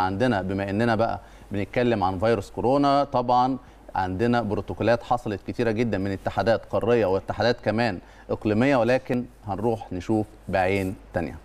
عندنا بما اننا بقى بنتكلم عن فيروس كورونا طبعا عندنا بروتوكولات حصلت كتيره جدا من اتحادات قاريه واتحادات كمان اقليميه ولكن هنروح نشوف بعين تانيه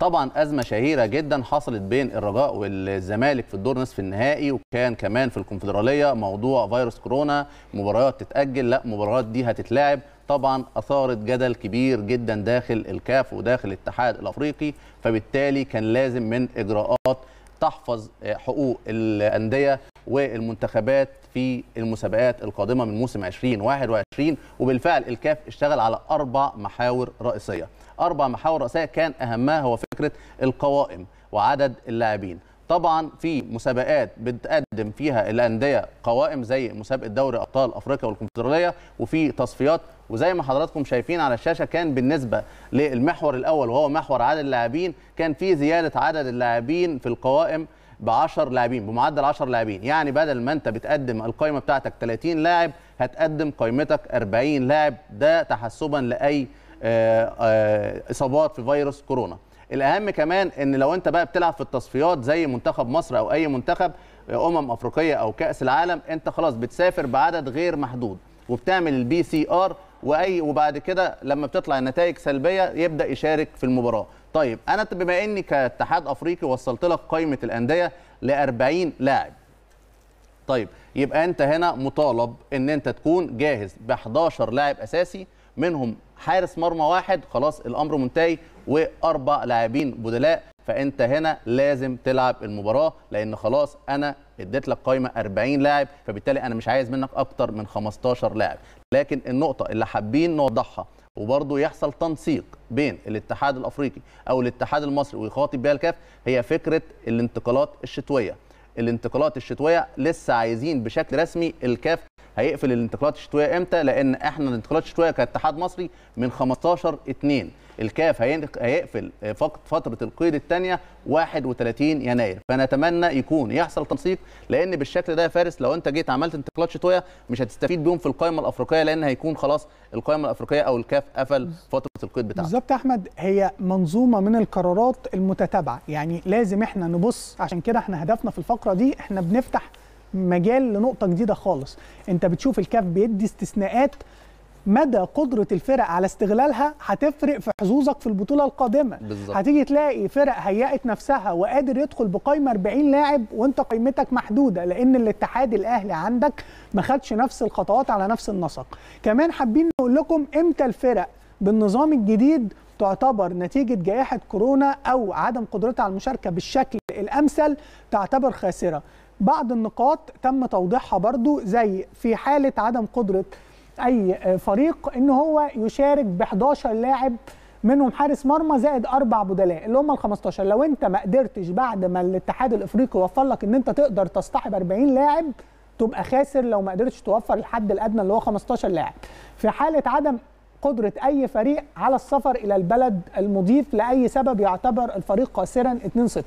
طبعا ازمه شهيره جدا حصلت بين الرجاء والزمالك في الدور نصف النهائي وكان كمان في الكونفدراليه موضوع فيروس كورونا مباريات تتاجل لا مباريات دي هتتلعب طبعا اثارت جدل كبير جدا داخل الكاف وداخل الاتحاد الافريقي فبالتالي كان لازم من اجراءات تحفظ آه، حقوق الانديه والمنتخبات في المسابقات القادمه من موسم 2021 وبالفعل الكاف اشتغل على اربع محاور رئيسيه اربع محاور رئيسيه كان اهمها هو فكره القوائم وعدد اللاعبين طبعا في مسابقات بتقدم فيها الانديه قوائم زي مسابقه دوري ابطال افريقيا والكونفدراليه وفي تصفيات وزي ما حضراتكم شايفين على الشاشه كان بالنسبه للمحور الاول وهو محور عدد اللاعبين كان في زياده عدد اللاعبين في القوائم ب 10 لاعبين بمعدل 10 لاعبين يعني بدل ما انت بتقدم القائمه بتاعتك 30 لاعب هتقدم قائمتك 40 لاعب ده تحسبا لاي آه، آه، اصابات في فيروس كورونا الاهم كمان ان لو انت بقى بتلعب في التصفيات زي منتخب مصر او اي منتخب امم افريقيه او كاس العالم انت خلاص بتسافر بعدد غير محدود وبتعمل البي سي ار واي وبعد كده لما بتطلع النتائج سلبيه يبدا يشارك في المباراه طيب انا بما اني كاتحاد افريقي وصلت لك قائمه الانديه ل 40 لاعب طيب يبقى انت هنا مطالب ان انت تكون جاهز ب 11 لاعب اساسي منهم حارس مرمى واحد خلاص الامر منتهي واربع لاعبين بدلاء فانت هنا لازم تلعب المباراه لان خلاص انا اديت لك قايمه 40 لاعب فبالتالي انا مش عايز منك اكتر من 15 لاعب لكن النقطه اللي حابين نوضحها وبرضه يحصل تنسيق بين الاتحاد الافريقي او الاتحاد المصري ويخاطب بها الكاف هي فكره الانتقالات الشتويه الانتقالات الشتويه لسه عايزين بشكل رسمي الكاف هيقفل الانتقالات الشتويه امتى لان احنا الانتقالات الشتويه كاتحاد مصري من 15 2 الكاف هيقفل فتره القيد الثانيه 31 يناير فنتمنى يكون يحصل تنسيق لان بالشكل ده يا فارس لو انت جيت عملت انتقالات شتويه مش هتستفيد بيهم في القائمه الافريقيه لان هيكون خلاص القائمه الافريقيه او الكاف قفل فتره القيد بتاعته بالظبط يا احمد هي منظومه من القرارات المتتابعه يعني لازم احنا نبص عشان كده احنا هدفنا في الفقره دي احنا بنفتح مجال لنقطه جديده خالص انت بتشوف الكاف بيدي استثناءات مدى قدره الفرق على استغلالها هتفرق في حظوظك في البطوله القادمه بالزبط. هتيجي تلاقي فرق هيأت نفسها وقادر يدخل بقايمه 40 لاعب وانت قيمتك محدوده لان الاتحاد الاهلي عندك ما خدش نفس الخطوات على نفس النسق كمان حابين نقول لكم امتى الفرق بالنظام الجديد تعتبر نتيجة جائحة كورونا أو عدم قدرتها على المشاركة بالشكل الأمثل تعتبر خاسرة بعض النقاط تم توضيحها برضو زي في حالة عدم قدرة أي فريق إن هو يشارك ب 11 لاعب منهم حارس مرمى زائد أربع بدلاء اللي هم ال 15 لو أنت ما قدرتش بعد ما الاتحاد الأفريقي وفر لك إن أنت تقدر تصطحب 40 لاعب تبقى خاسر لو ما قدرتش توفر الحد الأدنى اللي هو 15 لاعب في حالة عدم قدرة أي فريق على السفر إلى البلد المضيف لأي سبب يعتبر الفريق خاسرا 2-0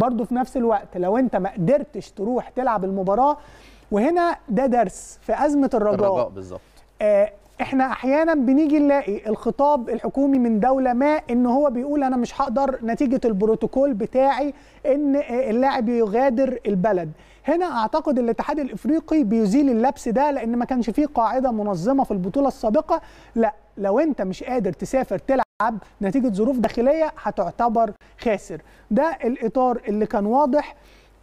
برضو في نفس الوقت لو انت ما قدرتش تروح تلعب المباراه وهنا ده درس في ازمه الرجاء الرجاء بالظبط آه احنا احيانا بنيجي نلاقي الخطاب الحكومي من دوله ما ان هو بيقول انا مش هقدر نتيجه البروتوكول بتاعي ان اللاعب يغادر البلد هنا اعتقد الاتحاد الافريقي بيزيل اللبس ده لان ما كانش فيه قاعده منظمه في البطوله السابقه لا لو انت مش قادر تسافر تلعب نتيجه ظروف داخليه هتعتبر خاسر ده الاطار اللي كان واضح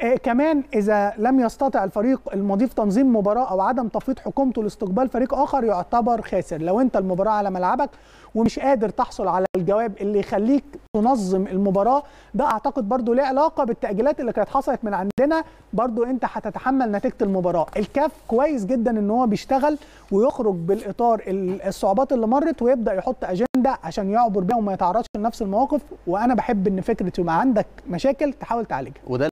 آه كمان اذا لم يستطع الفريق المضيف تنظيم مباراه او عدم تفويض حكومته لاستقبال فريق اخر يعتبر خاسر لو انت المباراه على ملعبك ومش قادر تحصل على الجواب اللي يخليك تنظم المباراه ده اعتقد برضو ليه علاقه بالتاجيلات اللي كانت حصلت من عندنا برضو انت هتتحمل نتيجه المباراه الكاف كويس جدا ان هو بيشتغل ويخرج بالاطار الصعوبات اللي مرت ويبدا يحط اجنده ده عشان يعبر بيها وما يتعرضش لنفس المواقف وانا بحب ان فكره يبقى عندك مشاكل تحاول تعالجها وده